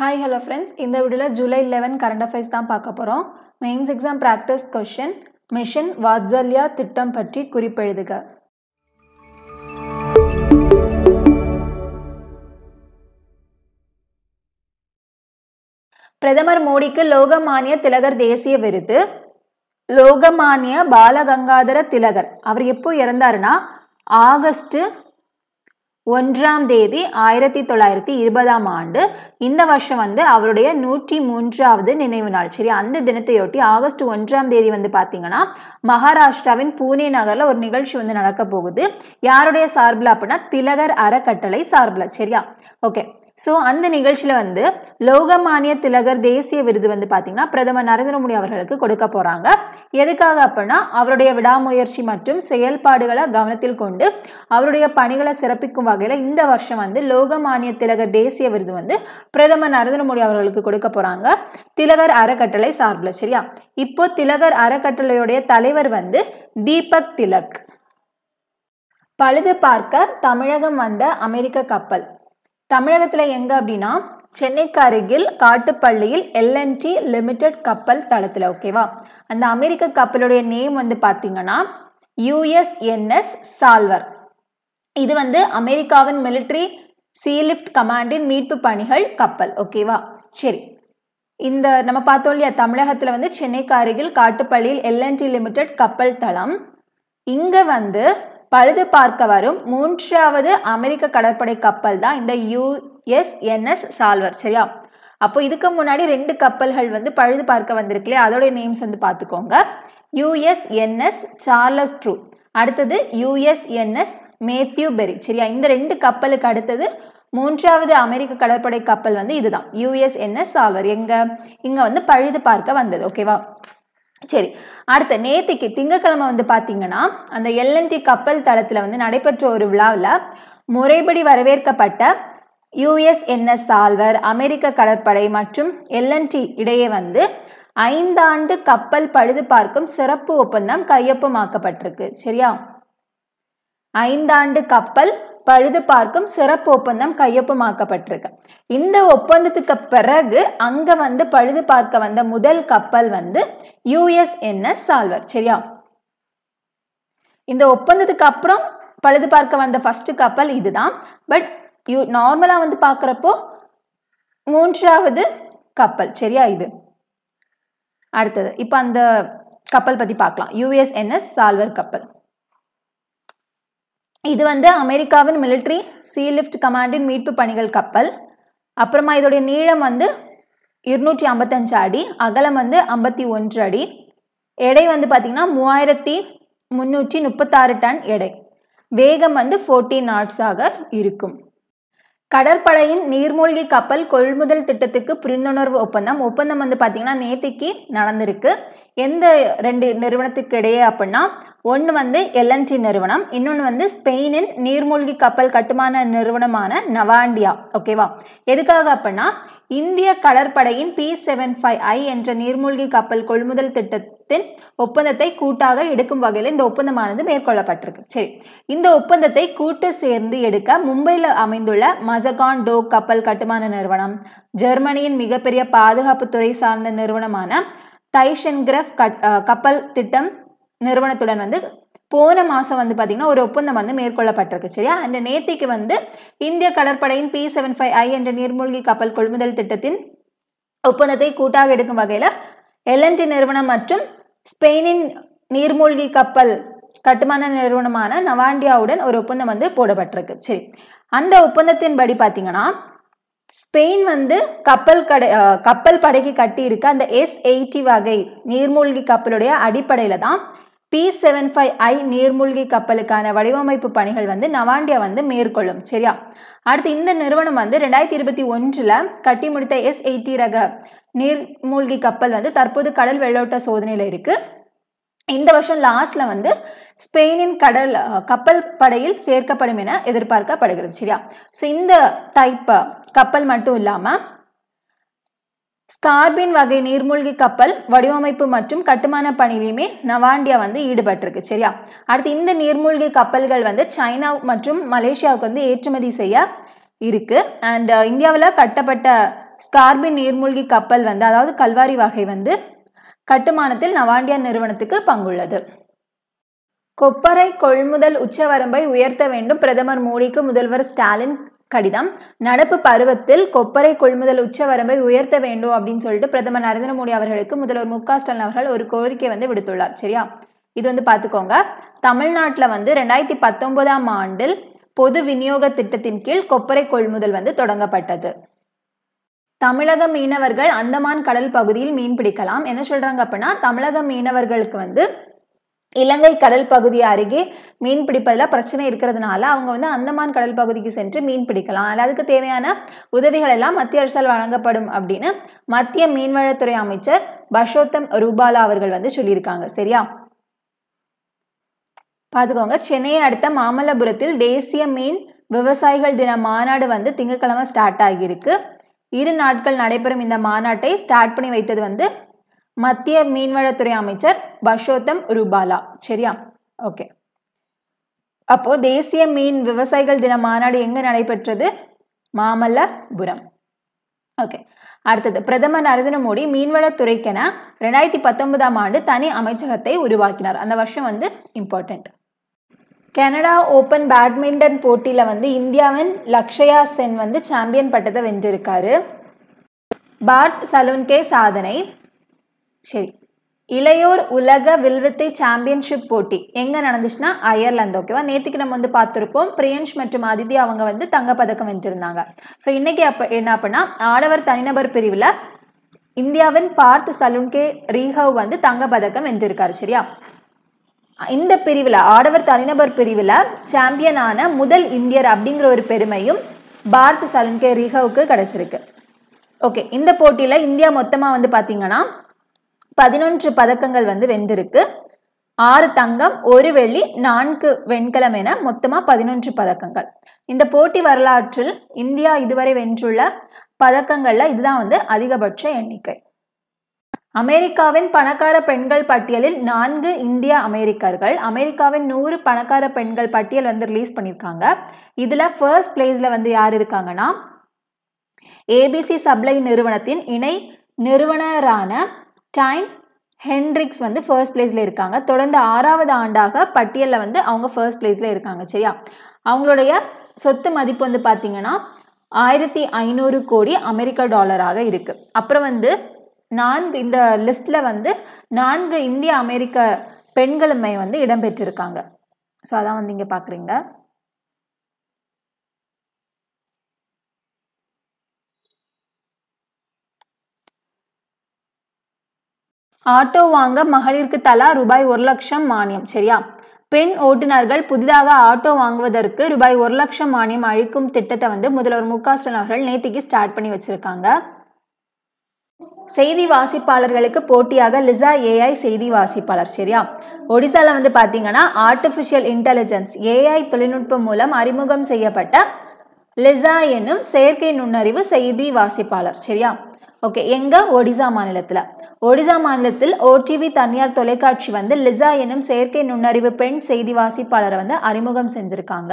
hi hello friends இந்த வீடியோவில் July eleven current affairs தான் பார்க்க போகிறோம் mains exam practice question mission Vatsalya திட்டம் பற்றி குறிப்பெழுதுக பிரதமர் மோடிக்கு லோகமானிய திலகர் தேசிய விருது லோகமானிய பாலகங்காதர திலகர் அவர் எப்போ இறந்தாருன்னா ஆகஸ்ட்டு ஒன்றாம் தேதி ஆயிரத்தி தொள்ளாயிரத்தி இருபதாம் ஆண்டு இந்த வருஷம் வந்து அவருடைய நூற்றி மூன்றாவது நினைவு நாள் சரி அந்த தினத்தையொட்டி ஆகஸ்ட் ஒன்றாம் தேதி வந்து பார்த்தீங்கன்னா மகாராஷ்டிராவின் பூனே நகரில் ஒரு நிகழ்ச்சி வந்து நடக்க போகுது யாருடைய சார்பில் அப்படின்னா திலகர் அறக்கட்டளை சார்பில் சரியா ஓகே ஸோ அந்த நிகழ்ச்சியில் வந்து லோகமானிய திலகர் தேசிய விருது வந்து பார்த்தீங்கன்னா பிரதமர் நரேந்திர மோடி அவர்களுக்கு கொடுக்க போகிறாங்க எதுக்காக அப்படின்னா அவருடைய விடாமுயற்சி மற்றும் செயல்பாடுகளை கவனத்தில் கொண்டு அவருடைய பணிகளை சிறப்பிக்கும் வகையில் இந்த வருஷம் வந்து லோகமானிய திலகர் தேசிய விருது வந்து பிரதமர் நரேந்திர மோடி அவர்களுக்கு கொடுக்க போகிறாங்க திலகர் அறக்கட்டளை சார்பில் சரியா இப்போ திலகர் அறக்கட்டளையுடைய தலைவர் வந்து தீபக் திலக் பழுது பார்க்க தமிழகம் வந்த அமெரிக்க கப்பல் தமிழகத்தில் எங்கே அப்படின்னா சென்னைக்கு அருகில் காட்டுப்பள்ளியில் எல்என்டி லிமிடெட் கப்பல் தளத்தில் ஓகேவா அந்த அமெரிக்க கப்பலுடைய நேம் வந்து பார்த்தீங்கன்னா யுஎஸ்என்எஸ் சால்வர் இது வந்து அமெரிக்காவின் மிலிட்ரி சீலிஃப்ட் கமாண்டின் மீட்பு பணிகள் கப்பல் ஓகேவா சரி இந்த நம்ம பார்த்தோம் இல்லையா தமிழகத்தில் வந்து சென்னைக்கு அருகில் காட்டுப்பள்ளியில் எல்என்டி லிமிடெட் கப்பல் தளம் இங்கே வந்து பழுது பார்க்க வரும் மூன்றாவது அமெரிக்க கடற்படை கப்பல் தான் இந்த யூஎஸ்என்எஸ் சால்வர் சரியா அப்போ இதுக்கு முன்னாடி ரெண்டு கப்பல்கள் வந்து பழுது பார்க்க வந்திருக்கலையே அதோடைய நேம்ஸ் வந்து பார்த்துக்கோங்க யூஎஸ்என்எஸ் சார்லஸ் ட்ரூ அடுத்தது யுஎஸ்என்எஸ் மேத்யூ பெரி சரியா இந்த ரெண்டு கப்பலுக்கு அடுத்தது மூன்றாவது அமெரிக்க கடற்படை கப்பல் வந்து இதுதான் யுஎஸ்என்எஸ் சால்வர் எங்க இங்கே வந்து பழுது பார்க்க வந்தது ஓகேவா சரி அடுத்த நேத்திக்கு திங்கக்கிழமை வந்து பார்த்தீங்கன்னா அந்த எல்என்டி கப்பல் தளத்தில் வந்து நடைபெற்ற ஒரு விழாவில் முறைப்படி வரவேற்கப்பட்ட யுஎஸ்என்எஸ் சால்வர் அமெரிக்க கடற்படை மற்றும் எல்என்டி இடையே வந்து ஐந்தாண்டு கப்பல் பழுது பார்க்கும் சிறப்பு ஒப்பந்தம் கையொப்பமாக்கப்பட்டிருக்கு சரியா ஐந்தாண்டு கப்பல் பழுது பார்க்கும் சிறப்பு ஒப்பந்தம் கையொப்பமாக்கப்பட்டிருக்கு இந்த ஒப்பந்தத்துக்கு பிறகு அங்கே வந்து பழுது பார்க்க வந்த முதல் கப்பல் வந்து யூஎஸ்என்எஸ் சால்வர் சரியா இந்த ஒப்பந்தத்துக்கு அப்புறம் பழுது பார்க்க வந்த ஃபர்ஸ்ட் கப்பல் இதுதான் பட் யூ நார்மலாக வந்து பார்க்குறப்போ மூன்றாவது கப்பல் சரியா இது அடுத்தது இப்போ அந்த கப்பல் பற்றி பார்க்கலாம் யூஎஸ்என்எஸ் சால்வர் கப்பல் இது வந்து அமெரிக்காவின் மிலிட்ரி சீ லிஃப்ட் கமாண்டின் மீட்பு பணிகள் கப்பல் அப்புறமா இதோடைய நீளம் வந்து இருநூற்றி ஐம்பத்தஞ்சு அடி அகலம் வந்து ஐம்பத்தி ஒன்று அடி எடை வந்து பார்த்திங்கன்னா மூவாயிரத்தி முந்நூற்றி முப்பத்தாறு டன் எடை வேகம் வந்து ஃபோர்டீன் நாட்ஸாக இருக்கும் கடற்படையின் நீர்மூழ்கி கப்பல் கொள்முதல் திட்டத்துக்கு புரிந்துணர்வு ஒப்பந்தம் ஒப்பந்தம் வந்து பார்த்திங்கன்னா நேற்றுக்கு நடந்திருக்கு எந்த ரெண்டு நிறுவனத்துக்கு இடையே அப்படின்னா ஒன்று வந்து எல்என்டி நிறுவனம் இன்னொன்று வந்து ஸ்பெயினின் நீர்மூழ்கி கப்பல் கட்டுமான நிறுவனமான நவாண்டியா ஓகேவா எதுக்காக அப்படின்னா இந்திய கடற்படையின் பி செவன் ஃபைவ் ஐ என்ற நீர்மூழ்கி கப்பல் கொள்முதல் திட்ட தின் ஒப்பந்தத்தை கூட்டாக எடுக்கும் வகையில் இந்த ஒப்பந்தமானது மேற்கொள்ளப்பட்டிருக்கு சரி இந்த ஒப்பந்தத்தை கூட்டு சேர்ந்து எடுக்க மும்பையில் அமைந்துள்ள மசகான் டோ கப்பல் கட்டுமான நிறுவனம் ஜெர்மனியின் மிகப்பெரிய பாதுகாப்புத்துறை சார்ந்த நிறுவனமான தைஷன்கிரஃப் கப்பல் திட்டம் நிறுவனத்துடன் வந்து போன மாதம் வந்து பார்த்திங்கன்னா ஒரு ஒப்பந்தம் வந்து மேற்கொள்ளப்பட்டிருக்கு சரியா அந்த நேத்திக்கு வந்து இந்திய கடற்படையின் பி செவன் ஃபைவ் ஐ என்ற நீர்மூழ்கி கப்பல் கொள்முதல் திட்டத்தின் ஒப்பந்தத்தை கூட்டாக எடுக்கும் வகையில் எல்என்டி நிறுவனம் மற்றும் ஸ்பெயினின் நீர்மூழ்கி கப்பல் கட்டுமான நிறுவனமான நவாண்டியாவுடன் ஒரு ஒப்பந்தம் வந்து போடப்பட்டிருக்கு சரி அந்த ஒப்பந்தத்தின்படி பார்த்தீங்கன்னா ஸ்பெயின் வந்து கப்பல் கடை கப்பல் படைக்கு கட்டியிருக்க அந்த எஸ் எயிட்டி வகை நீர்மூழ்கி கப்பலுடைய அடிப்படையில் தான் பி செவன் ஃபைவ் ஐ நீர்மூழ்கி கப்பலுக்கான வடிவமைப்பு பணிகள் வந்து நவாண்டியா வந்து மேற்கொள்ளும் சரியா அடுத்து இந்த நிறுவனம் வந்து ரெண்டாயிரத்தி இருபத்தி ஒன்றில் கட்டி முடித்த எஸ் எயிட்டி ரக நீர்மூழ்கி கப்பல் வந்து தற்போது கடல் வெள்ளோட்ட சோதனையில் இருக்குது இந்த வருஷம் லாஸ்ட்ல வந்து ஸ்பெயினின் கடல் கப்பல் படையில் சேர்க்கப்படும் என எதிர்பார்க்கப்படுகிறது சரியா ஸோ இந்த டைப் கப்பல் மட்டும் இல்லாமல் ஸ்கார்பின் வகை நீர்மூழ்கி கப்பல் வடிவமைப்பு மற்றும் கட்டுமான பணியிலையுமே நவாண்டியா வந்து ஈடுபட்டிருக்கு சரியா அடுத்து இந்த நீர்மூழ்கி கப்பல்கள் வந்து சைனா மற்றும் மலேசியாவுக்கு வந்து ஏற்றுமதி செய்ய இருக்கு அண்ட் இந்தியாவில் கட்டப்பட்ட ஸ்கார்பின் நீர்மூழ்கி கப்பல் வந்து அதாவது கல்வாரி வகை வந்து கட்டுமானத்தில் நவாண்டியா நிறுவனத்துக்கு பங்குள்ளது கொப்பரை கொள்முதல் உச்சவரம்பை உயர்த்த வேண்டும் பிரதமர் மோடிக்கு முதல்வர் ஸ்டாலின் கடிதம் நடப்பு பருவத்தில் கொப்பரை கொள்முதல் உச்சவரம்பை உயர்த்த வேண்டும் அப்படின்னு சொல்லிட்டு பிரதமர் நரேந்திர மோடி அவர்களுக்கு முதல்வர் மு ஸ்டாலின் அவர்கள் ஒரு கோரிக்கை வந்து விடுத்துள்ளார் சரியா இது வந்து பார்த்துக்கோங்க தமிழ்நாட்டில் வந்து ரெண்டாயிரத்தி பத்தொன்பதாம் ஆண்டில் பொது விநியோக திட்டத்தின் கீழ் கொப்பரை கொள்முதல் வந்து தொடங்கப்பட்டது தமிழக மீனவர்கள் அந்தமான் கடல் பகுதியில் மீன் பிடிக்கலாம் என்ன சொல்றாங்க அப்படின்னா தமிழக மீனவர்களுக்கு வந்து இலங்கை கடல் பகுதி அருகே மீன் பிடிப்பதில் பிரச்சனை இருக்கிறதுனால அவங்க வந்து அந்தமான் கடல் பகுதிக்கு சென்று மீன் பிடிக்கலாம் அல்ல அதுக்கு தேவையான உதவிகள் எல்லாம் மத்திய அரசால் வழங்கப்படும் அப்படின்னு மத்திய மீன்வளத்துறை அமைச்சர் பஷோத்தம் ரூபாலா அவர்கள் வந்து சொல்லியிருக்காங்க சரியா பார்த்துக்கோங்க சென்னையை அடுத்த மாமல்லபுரத்தில் தேசிய மீன் விவசாயிகள் தின மாநாடு வந்து திங்கட்கிழமை ஸ்டார்ட் ஆகியிருக்கு இரு நாட்கள் நடைபெறும் இந்த மாநாட்டை ஸ்டார்ட் பண்ணி வைத்தது வந்து மத்திய மீன்வளத்துறை அமைச்சர் பஷோத்தம் ரூபாலா சரியா ஓகே அப்போ தேசிய மீன் விவசாயிகள் தின மாநாடு எங்க நடைபெற்றது மாமல்லபுரம் ஓகே அடுத்தது பிரதமர் நரேந்திர மோடி மீன்வளத்துறைக்கென ரெண்டாயிரத்தி பத்தொன்பதாம் ஆண்டு தனி அமைச்சகத்தை உருவாக்கினார் அந்த வருஷம் வந்து இம்பார்ட்டண்ட் கனடா ஓப்பன் பேட்மிண்டன் போட்டியில் வந்து இந்தியாவின் லக்ஷயா சென் வந்து சாம்பியன் பட்டத்தை வென்றிருக்காரு பார்த் சலூன்கே சாதனை சரி இளையோர் உலக வில்வித்தை சாம்பியன்ஷிப் போட்டி எங்கே நடந்துச்சுன்னா அயர்லாந்து ஓகேவா நேற்றுக்கு நம்ம வந்து பார்த்துருப்போம் பிரியன்ஷ் மற்றும் அதிதி அவங்க வந்து தங்கப்பதக்கம் வென்றிருந்தாங்க ஸோ இன்றைக்கி அப்போ என்ன அப்படின்னா ஆடவர் தனிநபர் பிரிவில் இந்தியாவின் பார்த் சலுன்கே ரீஹவ் வந்து தங்கப்பதக்கம் வென்றிருக்காரு சரியா இந்த பிரிவில் ஆடவர் தனிநபர் பிரிவில் சாம்பியனான முதல் இந்தியர் அப்படிங்கிற ஒரு பெருமையும் பார்த் சலன்கே ரிஹாவுக்கு கிடச்சிருக்கு ஓகே இந்த போட்டியில் இந்தியா மொத்தமாக வந்து பார்த்திங்கன்னா பதினொன்று பதக்கங்கள் வந்து வென்றிருக்கு ஆறு தங்கம் ஒரு வெள்ளி நான்கு வெண்கலம் என மொத்தமாக பதினொன்று பதக்கங்கள் இந்த போட்டி வரலாற்றில் இந்தியா இதுவரை வென்றுள்ள பதக்கங்களில் இதுதான் வந்து அதிகபட்ச எண்ணிக்கை அமெரிக்காவின் பணக்கார பெண்கள் பட்டியலில் நான்கு இந்திய அமெரிக்கர்கள் அமெரிக்காவின் நூறு பணக்கார பெண்கள் பட்டியல் வந்து ரிலீஸ் பண்ணியிருக்காங்க இதில் ஃபர்ஸ்ட் பிளேஸில் வந்து யார் இருக்காங்கன்னா ஏபிசி சப்ளை நிறுவனத்தின் இணை நிறுவனரான டைம் ஹென்ரிக்ஸ் வந்து ஃபர்ஸ்ட் பிளேஸில் இருக்காங்க தொடர்ந்து ஆறாவது ஆண்டாக பட்டியலில் வந்து அவங்க ஃபர்ஸ்ட் பிளேஸில் இருக்காங்க சரியா அவங்களுடைய சொத்து மதிப்பு வந்து பார்த்திங்கன்னா ஆயிரத்தி ஐநூறு கோடி அமெரிக்க டாலராக இருக்குது அப்புறம் வந்து நான்கு இந்த லிஸ்ட்டில் வந்து நான்கு இந்திய அமெரிக்க பெண்களுமே வந்து இடம்பெற்றிருக்காங்க ஸோ அதான் வந்து இங்கே பார்க்குறீங்க ஆட்டோ வாங்க மகளிருக்கு தலா ரூபாய் ஒரு லட்சம் மானியம் சரியா பெண் ஓட்டுநர்கள் புதிதாக ஆட்டோ வாங்குவதற்கு ரூபாய் ஒரு லட்சம் மானியம் அழிக்கும் திட்டத்தை வந்து முதல்வர் மு க ஸ்டாலின் அவர்கள் நேத்திக்கு ஸ்டார்ட் பண்ணி வச்சிருக்காங்க செய்தி வாசிப்பாளர்களுக்கு போட்டியாக லிசா ஏஐ செய்தி வாசிப்பாளர் சரியா ஒடிசாவில் வந்து பார்த்தீங்கன்னா ஆர்டிஃபிஷியல் இன்டெலிஜென்ஸ் ஏஐ தொழில்நுட்பம் மூலம் அறிமுகம் செய்யப்பட்ட லிசா என்னும் செயற்கை நுண்ணறிவு செய்தி வாசிப்பாளர் சரியா ஓகே எங்கே ஒடிசா மாநிலத்தில் ஒடிசா மாநிலத்தில் ஓடிவி தனியார் தொலைக்காட்சி வந்து லிசா என்னும் செயற்கை நுண்ணறிவு பெண் செய்தி வாசிப்பாளரை வந்து அறிமுகம் செஞ்சுருக்காங்க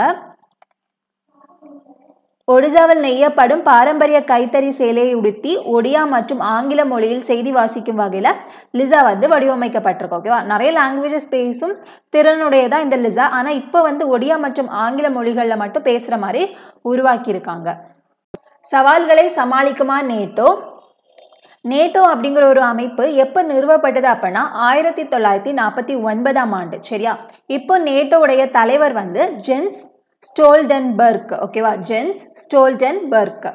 ஒடிசாவில் நெய்யப்படும் பாரம்பரிய கைத்தறி சேலையை உடுத்தி ஒடியா மற்றும் ஆங்கில மொழியில் செய்தி வாசிக்கும் வகையில் லிசா வந்து வடிவமைக்கப்பட்டிருக்கு ஓகேவா நிறைய லாங்குவேஜஸ் பேசும் திறனுடையதான் இந்த லிசா ஆனால் இப்போ வந்து ஒடியா மற்றும் ஆங்கில மொழிகளில் மட்டும் பேசுகிற மாதிரி உருவாக்கியிருக்காங்க சவால்களை சமாளிக்குமா நேட்டோ நேட்டோ அப்படிங்கிற ஒரு அமைப்பு எப்போ நிறுவப்பட்டது அப்படின்னா ஆயிரத்தி தொள்ளாயிரத்தி நாற்பத்தி ஒன்பதாம் ஆண்டு சரியா இப்போ நேட்டோவுடைய தலைவர் வந்து ஜென்ஸ் ஸ்டோல்டன்பர்க் ஓகேவா ஜென்ஸ் ஸ்டோல்டன்பர்க்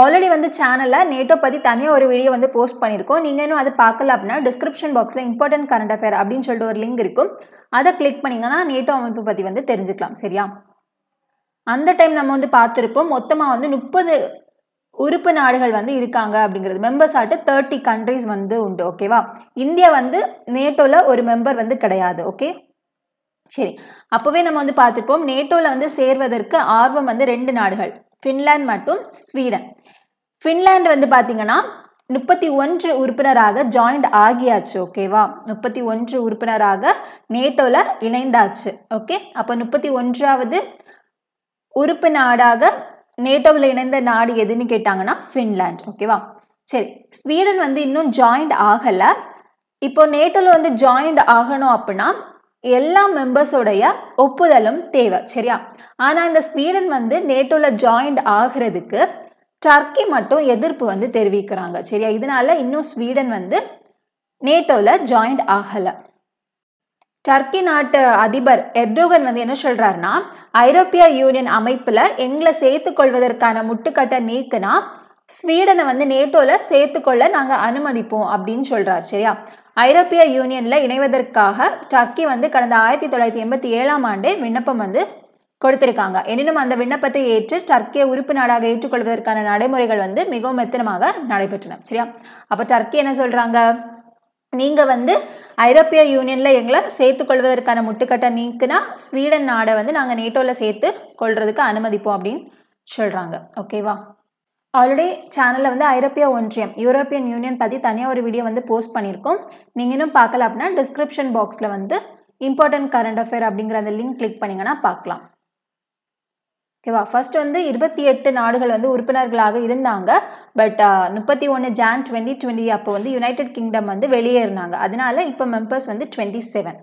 ஆல்ரெடி வந்து சேனலில் நேட்டோ பற்றி தனியாக ஒரு வீடியோ வந்து போஸ்ட் பண்ணியிருக்கோம் நீங்கள் இன்னும் அது பார்க்கல அப்படின்னா டிஸ்கிரிப்ஷன் பாக்ஸில் இம்பார்ட்டன்ட் கரண்ட் அஃபேர் அப்படின்னு சொல்லிட்டு ஒரு லிங்க் இருக்கும் அதை கிளிக் பண்ணிங்கன்னா நேட்டோ அமைப்பு பற்றி வந்து தெரிஞ்சுக்கலாம் சரியா அந்த டைம் நம்ம வந்து பார்த்துருப்போம் மொத்தமாக வந்து முப்பது உறுப்பு நாடுகள் வந்து இருக்காங்க அப்படிங்கிறது மெம்பர்ஸ் ஆட்டு தேர்ட்டி கண்ட்ரிஸ் வந்து உண்டு ஓகேவா இந்தியா வந்து நேட்டோவில் ஒரு மெம்பர் வந்து கிடையாது ஓகே சரி அப்போவே நம்ம வந்து பார்த்துருப்போம் நேட்டோவில் வந்து சேர்வதற்கு ஆர்வம் வந்து ரெண்டு நாடுகள் ஃபின்லாந்து மற்றும் ஸ்வீடன் ஃபின்லாந்து வந்து பார்த்தீங்கன்னா முப்பத்தி ஒன்று உறுப்பினராக ஜாயிண்ட் ஆகியாச்சு ஓகேவா முப்பத்தி ஒன்று உறுப்பினராக நேட்டோவில் இணைந்தாச்சு ஓகே அப்போ முப்பத்தி ஒன்றாவது உறுப்பு நாடாக நேட்டோவில் இணைந்த நாடு எதுன்னு கேட்டாங்கன்னா ஃபின்லாண்ட் ஓகேவா சரி ஸ்வீடன் வந்து இன்னும் ஜாயிண்ட் ஆகலை இப்போ நேட்டோவில் வந்து ஜாயிண்ட் ஆகணும் அப்படின்னா எல்லா மெம்பர்ஸோடைய ஒப்புதலும் தேவை சரியா ஆனால் இந்த ஸ்வீடன் வந்து நேட்டோவில் ஜாயிண்ட் ஆகிறதுக்கு டர்க்கி மட்டும் எதிர்ப்பு வந்து தெரிவிக்கிறாங்க சரியா இதனால இன்னும் ஸ்வீடன் வந்து நேட்டோவில் ஜாயிண்ட் ஆகலை டர்க்கி நாட்டு அதிபர் எர்டோகன் வந்து என்ன சொல்கிறாருன்னா ஐரோப்பிய யூனியன் அமைப்பில் எங்களை சேர்த்து கொள்வதற்கான முட்டுக்கட்டை நீக்குனா ஸ்வீடனை வந்து நேட்டோவில் சேர்த்துக்கொள்ள நாங்கள் அனுமதிப்போம் அப்படின்னு சொல்றாரு சரியா ஐரோப்பிய யூனியனில் இணைவதற்காக டர்க்கி வந்து கடந்த ஆயிரத்தி தொள்ளாயிரத்தி எண்பத்தி ஏழாம் ஆண்டு விண்ணப்பம் வந்து கொடுத்திருக்காங்க எனினும் அந்த விண்ணப்பத்தை ஏற்று டர்க்கியை உறுப்பு நாடாக ஏற்றுக்கொள்வதற்கான நடைமுறைகள் வந்து மிகவும் மெத்தனமாக நடைபெற்றன சரியா அப்போ டர்க்கி என்ன சொல்கிறாங்க நீங்கள் வந்து ஐரோப்பிய யூனியனில் எங்களை சேர்த்து கொள்வதற்கான முட்டுக்கட்டை நீக்குனா ஸ்வீடன் நாடை வந்து நாங்கள் நேட்டோவில் சேர்த்து கொள்வதுக்கு அனுமதிப்போம் அப்படின்னு சொல்கிறாங்க ஓகேவா ஆல்ரெடி சேனலில் வந்து ஐரோப்பிய ஒன்றியம் யூரோப்பியன் யூனியன் பற்றி தனியாக ஒரு வீடியோ வந்து போஸ்ட் பண்ணியிருக்கோம் நீங்கள் இன்னும் பார்க்கல அப்படின்னா டிஸ்கிரிப்ஷன் பாக்ஸில் வந்து இம்பார்ட்டன்ட் கரண்ட் அஃபேர் அப்படிங்கிற அந்த லிங்க் கிளிக் பண்ணிங்கன்னா பார்க்கலாம் ஓகேவா ஃபர்ஸ்ட் வந்து இருபத்தி எட்டு நாடுகள் வந்து உறுப்பினர்களாக இருந்தாங்க பட் முப்பத்தி ஒன்று ஜான் டுவெண்ட்டி டுவெண்ட்டி அப்போ வந்து யுனைடெட் கிங்டம் வந்து வெளியேறினாங்க அதனால இப்போ மெம்பர்ஸ் வந்து டுவெண்ட்டி செவன்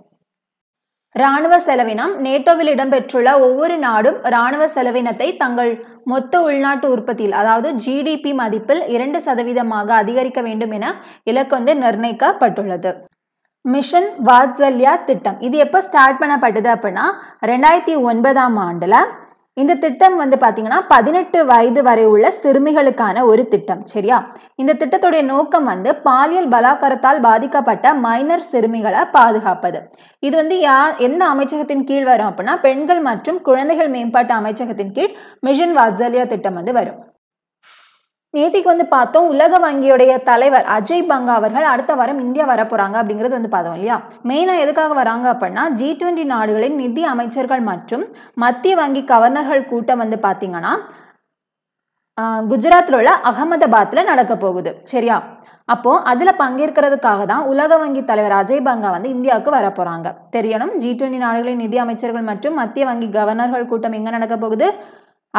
இராணுவ செலவினம் நேட்டோவில் இடம்பெற்றுள்ள ஒவ்வொரு நாடும் இராணுவ செலவினத்தை தங்கள் மொத்த உள்நாட்டு உற்பத்தியில் அதாவது ஜிடிபி மதிப்பில் இரண்டு சதவீதமாக அதிகரிக்க வேண்டும் என இலக்கு வந்து நிர்ணயிக்கப்பட்டுள்ளது மிஷன் வாட்சல்யா திட்டம் இது எப்போ ஸ்டார்ட் பண்ணப்பட்டது அப்படின்னா ரெண்டாயிரத்தி ஒன்பதாம் ஆண்டில் இந்த திட்டம் வந்து பார்த்தீங்கன்னா பதினெட்டு வயது வரை உள்ள சிறுமிகளுக்கான ஒரு திட்டம் சரியா இந்த திட்டத்துடைய நோக்கம் வந்து பாலியல் பலாத்காரத்தால் பாதிக்கப்பட்ட மைனர் சிறுமிகளை பாதுகாப்பது இது வந்து யா எந்த அமைச்சகத்தின் கீழ் வரும் அப்படின்னா பெண்கள் மற்றும் குழந்தைகள் மேம்பாட்டு அமைச்சகத்தின் கீழ் மிஷன் வாத்சல்யா திட்டம் வந்து வரும் நேத்திக்கு வந்து பார்த்தோம் உலக வங்கியுடைய தலைவர் அஜய் பங்கா அவர்கள் அடுத்த வாரம் இந்தியா வர அப்படிங்கிறது வந்து பார்த்தோம் இல்லையா மெயினாக எதுக்காக வராங்க அப்படின்னா ஜி டுவெண்டி நாடுகளின் நிதி அமைச்சர்கள் மற்றும் மத்திய வங்கி கவர்னர்கள் கூட்டம் வந்து பார்த்தீங்கன்னா குஜராத்தில் உள்ள அகமதாபாத்தில் நடக்க போகுது சரியா அப்போது அதில் பங்கேற்கிறதுக்காக தான் உலக வங்கி தலைவர் அஜய் பங்கா வந்து இந்தியாவுக்கு வர தெரியணும் ஜி டுவெண்டி நாடுகளின் நிதி அமைச்சர்கள் மற்றும் மத்திய வங்கி கவர்னர்கள் கூட்டம் எங்கே நடக்க போகுது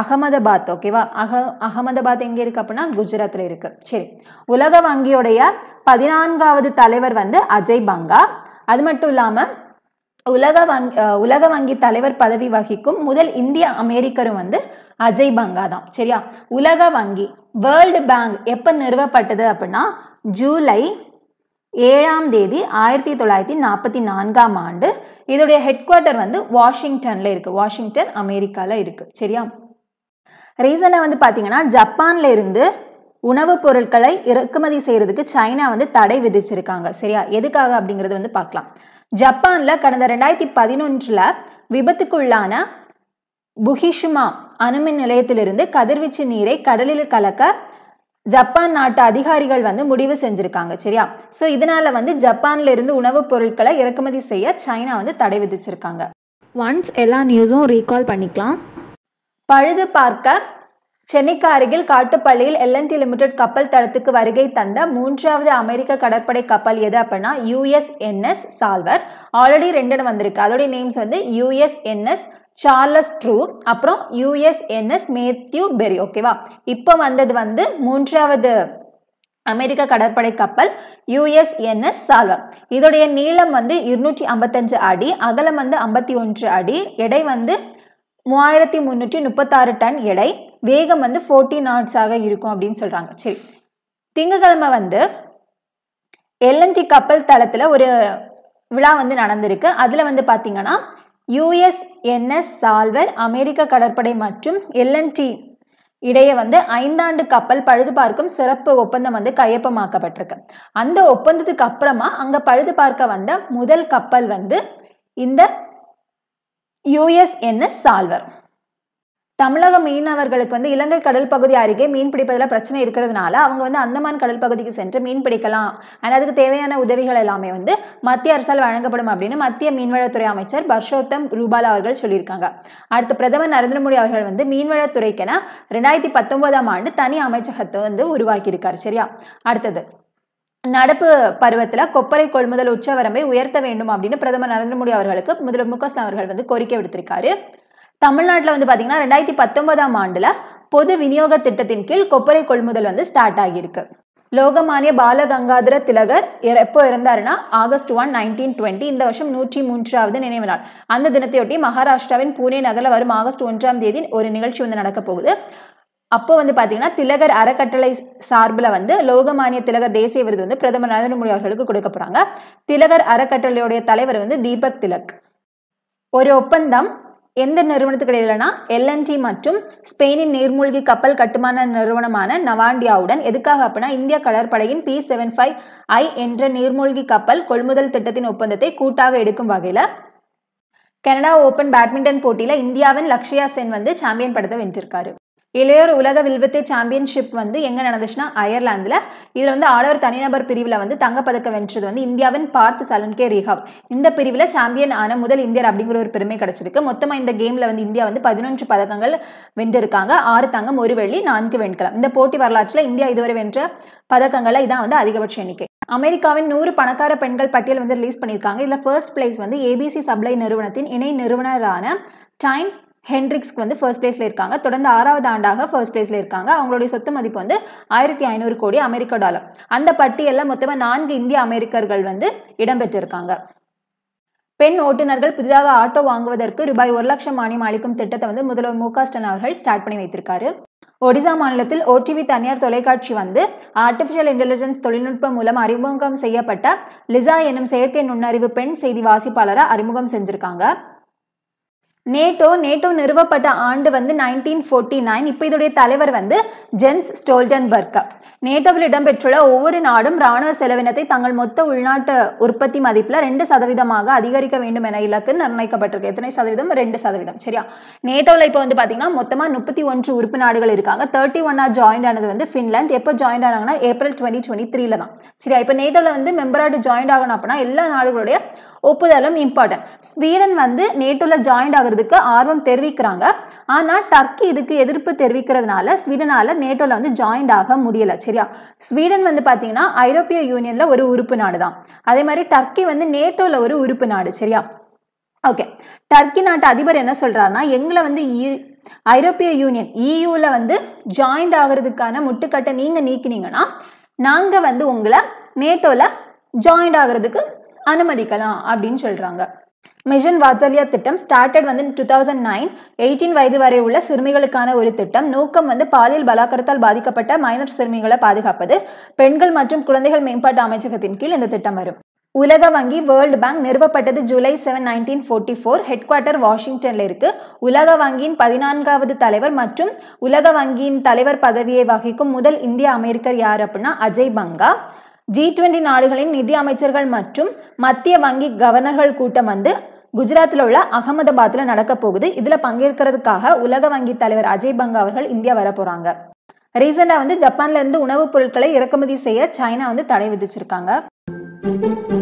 அகமதாபாத் ஓகேவா அக அகமதாபாத் எங்கே இருக்குது அப்படின்னா குஜராத்தில் இருக்குது சரி உலக வங்கியுடைய பதினான்காவது தலைவர் வந்து அஜய் பங்கா அது மட்டும் இல்லாமல் உலக வங்கி உலக வங்கி தலைவர் பதவி வகிக்கும் முதல் இந்திய அமெரிக்கரும் வந்து அஜய் பங்கா தான் சரியா உலக வங்கி வேர்ல்டு பேங்க் எப்போ நிறுவப்பட்டது அப்படின்னா ஜூலை ஏழாம் தேதி ஆயிரத்தி தொள்ளாயிரத்தி நாற்பத்தி நான்காம் ஆண்டு இதோடைய ஹெட் குவார்ட்டர் வந்து வாஷிங்டனில் இருக்குது வாஷிங்டன் அமெரிக்காவில் இருக்குது சரியா ரீசனை வந்து பார்த்தீங்கன்னா ஜப்பான்ல இருந்து உணவுப் பொருட்களை இறக்குமதி செய்கிறதுக்கு சைனா வந்து தடை விதிச்சிருக்காங்க சரியா எதுக்காக அப்படிங்கிறது வந்து பார்க்கலாம் ஜப்பானில் கடந்த ரெண்டாயிரத்தி பதினொன்றில் விபத்துக்குள்ளான புகிஷுமா அணுமின் நிலையத்திலிருந்து கதிர்வீச்சு நீரை கடலில் கலக்க ஜப்பான் நாட்டு அதிகாரிகள் வந்து முடிவு செஞ்சுருக்காங்க சரியா ஸோ இதனால வந்து ஜப்பான்ல இருந்து உணவுப் பொருட்களை இறக்குமதி செய்ய சைனா வந்து தடை விதிச்சிருக்காங்க ஒன்ஸ் எல்லா நியூஸும் ரீகால் பண்ணிக்கலாம் பழுது பார்க்க சென்னைக்கு அருகில் காட்டுப்பள்ளியில் எல்என்டி லிமிடெட் கப்பல் தளத்துக்கு வருகை தந்த மூன்றாவது அமெரிக்க கடற்படை கப்பல் எது அப்படின்னா யுஎஸ்என்எஸ் சால்வர் ஆல்ரெடி ரெண்டு வந்திருக்கு அதோடைய நேம்ஸ் வந்து யூஎஸ்என்எஸ் சார்லஸ் ட்ரூ அப்புறம் யுஎஸ்என்எஸ் மேத்யூ பெரி ஓகேவா இப்போ வந்தது வந்து மூன்றாவது அமெரிக்க கடற்படை கப்பல் யுஎஸ்என்எஸ் சால்வர் இதோடைய நீளம் வந்து இருநூற்றி ஐம்பத்தஞ்சு அடி அகலம் வந்து ஐம்பத்தி ஒன்று அடி எடை வந்து மூவாயிரத்தி முந்நூற்றி முப்பத்தாறு டன் எடை வேகம் வந்து ஃபோர்ட்டி நாட்ஸாக இருக்கும் அப்படின்னு சொல்கிறாங்க சரி திங்கக்கிழமை வந்து எல்என்டி கப்பல் தளத்தில் ஒரு விழா வந்து நடந்திருக்கு அதில் வந்து பார்த்திங்கன்னா யூஎஸ் என்எஸ் சால்வர் அமெரிக்க கடற்படை மற்றும் எல்என்டி இடையே வந்து ஐந்தாண்டு கப்பல் பழுது பார்க்கும் சிறப்பு ஒப்பந்தம் வந்து கையொப்பமாக்கப்பட்டிருக்கு அந்த ஒப்பந்தத்துக்கு அப்புறமா அங்கே பழுது பார்க்க வந்த முதல் கப்பல் வந்து இந்த யுஎஸ்என்எஸ் சால்வர் தமிழக மீனவர்களுக்கு வந்து இலங்கை கடல் பகுதி அருகே மீன் பிடிப்பதில் பிரச்சனை இருக்கிறதுனால அவங்க வந்து அந்தமான் கடல் பகுதிக்கு சென்று மீன் பிடிக்கலாம் அண்ட் அதுக்கு தேவையான உதவிகள் எல்லாமே வந்து மத்திய அரசால் வழங்கப்படும் அப்படின்னு மத்திய மீன்வளத்துறை அமைச்சர் பர்ஷோத்தம் ரூபாலா அவர்கள் சொல்லியிருக்காங்க அடுத்து பிரதமர் நரேந்திர மோடி அவர்கள் வந்து மீன்வளத்துறைக்கென ரெண்டாயிரத்தி பத்தொன்பதாம் ஆண்டு தனி அமைச்சகத்தை வந்து உருவாக்கியிருக்காரு சரியா அடுத்தது நடப்பு பருவத்தில் கொப்பரை கொள்முதல் உச்சவரம்பை உயர்த்த வேண்டும் அப்படின்னு பிரதமர் நரேந்திர மோடி அவர்களுக்கு முதல்வர் மு அவர்கள் வந்து கோரிக்கை விடுத்திருக்காரு தமிழ்நாட்டில் வந்து பார்த்தீங்கன்னா ரெண்டாயிரத்தி பத்தொன்பதாம் ஆண்டில் பொது விநியோக திட்டத்தின் கீழ் கொப்பரை கொள்முதல் வந்து ஸ்டார்ட் ஆகியிருக்கு லோகமானிய பாலகங்காதர திலகர் எப்போ இருந்தாருன்னா ஆகஸ்ட் ஒன் நைன்டீன் டுவெண்ட்டி இந்த வருஷம் நூற்றி மூன்றாவது நினைவு நாள் அந்த தினத்தையொட்டி மகாராஷ்டிராவின் புனே நகரில் வரும் ஆகஸ்ட் ஒன்றாம் தேதி ஒரு நிகழ்ச்சி வந்து நடக்க போகுது அப்போ வந்து பார்த்தீங்கன்னா திலகர் அறக்கட்டளை சார்பில் வந்து லோகமானிய திலகர் தேசிய விருது வந்து பிரதமர் நரேந்திர மோடி அவர்களுக்கு கொடுக்க போகிறாங்க திலகர் அறக்கட்டளையுடைய தலைவர் வந்து தீபக் திலக் ஒரு ஒப்பந்தம் எந்த நிறுவனத்துக்கு இடையிலனா எல்என்டி மற்றும் ஸ்பெயினின் நீர்மூழ்கி கப்பல் கட்டுமான நிறுவனமான நவாண்டியாவுடன் எதுக்காக அப்படின்னா இந்திய கடற்படையின் பி செவன் ஃபைவ் ஐ என்ற நீர்மூழ்கி கப்பல் கொள்முதல் திட்டத்தின் ஒப்பந்தத்தை கூட்டாக எடுக்கும் வகையில் கனடா ஓபன் பேட்மிண்டன் போட்டியில் இந்தியாவின் லக்ஷயா சென் வந்து சாம்பியன் படத்தை வென்றிருக்காரு இளையோர் உலக வில்வித்தை சாம்பியன்ஷிப் வந்து எங்கே நடந்துச்சுன்னா அயர்லாந்தில் இதில் வந்து ஆடவர் தனிநபர் பிரிவில் வந்து தங்கப்பதக்கம் வென்றது வந்து இந்தியாவின் பார்த்து சலன்கே ரிஹாவ் இந்த பிரிவில் சாம்பியன் ஆன முதல் இந்தியர் அப்படிங்கிற ஒரு பெருமை கிடச்சிருக்கு மொத்தமாக இந்த கேமில் வந்து இந்தியா வந்து பதினொன்று பதக்கங்கள் வென்றிருக்காங்க ஆறு தங்கம் ஒரு வெள்ளி நான்கு வெண்கலம் இந்த போட்டி வரலாற்றில் இந்தியா இதுவரை வென்ற பதக்கங்களை இதான் வந்து அதிகபட்ச எண்ணிக்கை அமெரிக்காவின் நூறு பணக்கார பெண்கள் பட்டியல் வந்து ரிலீஸ் பண்ணியிருக்காங்க இதில் ஃபர்ஸ்ட் பிளேஸ் வந்து ஏபிசி சப்ளை நிறுவனத்தின் இணை நிறுவனரான டைம் ஹென்ரிக்ஸ்க்கு வந்து ஃபர்ஸ்ட் பிளேஸில் இருக்காங்க தொடர்ந்து ஆறாவது ஆண்டாக ஃபர்ஸ்ட் பிளேஸில் இருக்காங்க அவங்களுடைய சொத்து மதிப்பு வந்து ஆயிரத்தி ஐநூறு கோடி அமெரிக்க டாலர் அந்த பட்டியலில் மொத்தமாக நான்கு இந்திய அமெரிக்கர்கள் வந்து இடம்பெற்றிருக்காங்க பெண் ஓட்டுநர்கள் புதிதாக ஆட்டோ வாங்குவதற்கு ரூபாய் ஒரு லட்சம் மானியம் அளிக்கும் திட்டத்தை வந்து முதல்வர் மு அவர்கள் ஸ்டார்ட் பண்ணி வைத்திருக்காரு ஒடிசா மாநிலத்தில் ஓடிவி தனியார் தொலைக்காட்சி வந்து ஆர்டிஃபிஷியல் இன்டெலிஜென்ஸ் தொழில்நுட்பம் மூலம் அறிமுகம் செய்யப்பட்ட லிசா எனும் செயற்கை நுண்ணறிவு பெண் செய்தி வாசிப்பாளரை அறிமுகம் செஞ்சிருக்காங்க நேட்டோ நேட்டோ நிறுவப்பட்ட ஆண்டு வந்து நைன்டீன் ஃபோர்ட்டி நைன் இப்போ இதோடைய தலைவர் வந்து ஜென்ஸ் ஸ்டோல்டன்பர்க் நேட்டோவில் இடம்பெற்றுள்ள ஒவ்வொரு நாடும் ராணுவ செலவினத்தை தங்கள் மொத்த உள்நாட்டு உற்பத்தி மதிப்பில் ரெண்டு சதவீதமாக அதிகரிக்க வேண்டும் என இலக்கு நிர்ணயிக்கப்பட்டிருக்கு எத்தனை சதவீதம் ரெண்டு சதவீதம் சரியா நேட்டோவில் இப்போ வந்து பார்த்தீங்கன்னா மொத்தமாக முப்பத்தி ஒன்று உறுப்பு நாடுகள் இருக்காங்க தேர்ட்டி ஒன்னா ஜாயின் ஆனது வந்து ஃபின்லாந்து எப்போ ஜாயின் ஆனாங்கன்னா ஏப்ரல் டுவெண்ட்டி டுவெண்ட்டி த்ரீல தான் சரியா இப்போ நேட்டோவில் வந்து மெம்பராட்டு ஜாயின் ஆகணும் அப்படின்னா எல்லா நாடுகளுடைய ஒப்புதலும் இம்பார்ட்டன்ட் ஸ்வீடன் வந்து நேட்டோல ஜாயின்ட் ஆகிறதுக்கு ஆர்வம் தெரிவிக்கிறாங்க ஆனால் டர்க்கி இதுக்கு எதிர்ப்பு தெரிவிக்கிறதுனால ஸ்வீடனால் நேட்டோல வந்து ஜாயின்ட் ஆக முடியல சரியா ஸ்வீடன் வந்து பார்த்தீங்கன்னா ஐரோப்பிய யூனியன்ல ஒரு உறுப்பு நாடு தான் அதே மாதிரி டர்க்கி வந்து நேட்டோல ஒரு உறுப்பு நாடு சரியா ஓகே டர்க்கி நாட்டு அதிபர் என்ன சொல்றாருன்னா எங்களை வந்து ஐரோப்பிய யூனியன் இயூவில் e வந்து ஜாயிண்ட் ஆகிறதுக்கான முட்டுக்கட்டை நீங்கள் நீக்கினீங்கன்னா நாங்கள் வந்து உங்களை நேட்டோவில் ஜாயிண்ட் ஆகிறதுக்கு அனுமதிக்கலாம் அப்படின்னு சொல்கிறாங்க மிஷன் வாத்சல்யா திட்டம் ஸ்டார்டட் வந்து டூ தௌசண்ட் நைன் எயிட்டீன் வயது வரை உள்ள சிறுமிகளுக்கான ஒரு திட்டம் நோக்கம் வந்து பாலியல் பலாக்கரத்தால் பாதிக்கப்பட்ட மைனர் சிறுமிகளை பாதுகாப்பது பெண்கள் மற்றும் குழந்தைகள் மேம்பாட்டு அமைச்சகத்தின் கீழ் இந்த திட்டம் வரும் உலக வங்கி வேர்ல்டு பேங்க் நிறுவப்பட்டது July seven nineteen forty four headquarter வாஷிங்டனில் இருக்கு உலக வங்கியின் பதினான்காவது தலைவர் மற்றும் உலக வங்கியின் தலைவர் பதவியை வகிக்கும் முதல் இந்திய அமெரிக்கர் யார் அப்படின்னா அஜய் பங்கா ஜி டுவெண்டி நாடுகளின் நிதி அமைச்சர்கள் மற்றும் மத்திய வங்கி கவர்னர்கள் கூட்டம் வந்து குஜராத்தில் உள்ள அகமதாபாத்தில் நடக்க போகுது இதில் பங்கேற்கிறதுக்காக உலக வங்கி தலைவர் அஜய் பங்கா அவர்கள் இந்தியா வர போகிறாங்க ரீசெண்டாக வந்து ஜப்பான்லேருந்து உணவுப் பொருட்களை இறக்குமதி செய்ய சைனா வந்து தடை விதிச்சிருக்காங்க